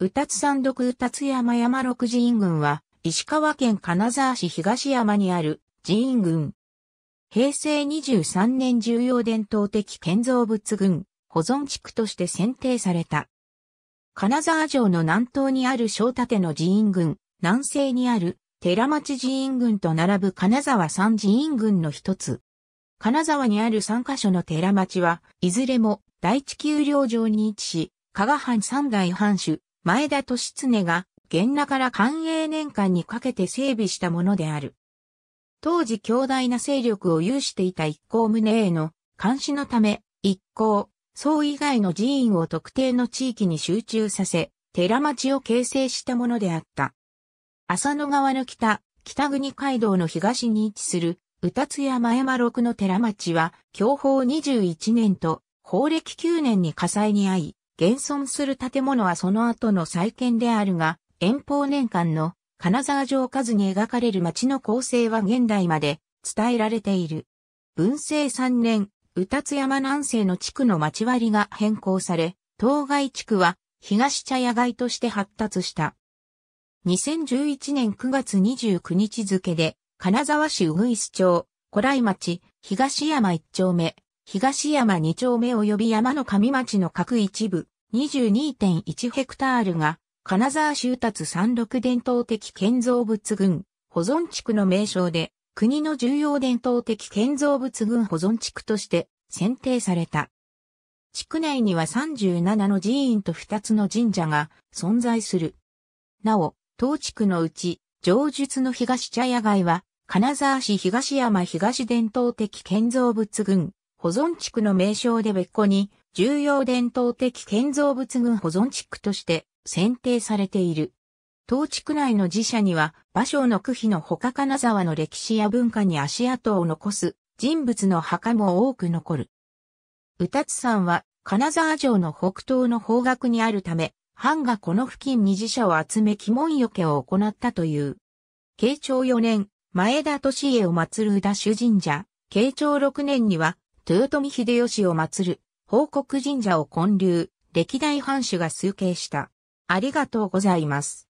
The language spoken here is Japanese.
宇達山独宇達山山六寺院群は、石川県金沢市東山にある寺院群。平成23年重要伝統的建造物群、保存地区として選定された。金沢城の南東にある小立の寺院群、南西にある寺町寺院群と並ぶ金沢三寺院群の一つ。金沢にある3カ所の寺町は、いずれも第地丘陵城に位置し、加賀藩三代藩主、前田利常が、源那から寛永年間にかけて整備したものである。当時強大な勢力を有していた一行宗への監視のため、一行、僧以外の寺院を特定の地域に集中させ、寺町を形成したものであった。浅野川の北、北国街道の東に位置する、宇達山山六の寺町は、享保21年と、法暦9年に火災に遭い、現存する建物はその後の再建であるが、遠方年間の金沢城数に描かれる町の構成は現代まで伝えられている。文政3年、宇達山南西の地区の町割が変更され、当該地区は東茶屋街として発達した。2011年9月29日付で、金沢市鶯町、古来町、東山一丁目、東山二丁目及び山の上町の各一部22.1ヘクタールが金沢州達三六伝統的建造物群保存地区の名称で国の重要伝統的建造物群保存地区として選定された。地区内には37の寺院と2つの神社が存在する。なお、当地区のうち、上述の東茶屋街は、金沢市東山東伝統的建造物群保存地区の名称で別個に、重要伝統的建造物群保存地区として選定されている。当地区内の寺社には、芭蕉の区比の他金沢の歴史や文化に足跡を残す人物の墓も多く残る。宇達んは、金沢城の北東の方角にあるため、藩がこの付近に寺社を集め鬼門除けを行ったという。慶長4年、前田利家を祀る宇田主神社、慶長6年には、豊臣秀吉を祀る、報告神社を建立、歴代藩主が崇敬した。ありがとうございます。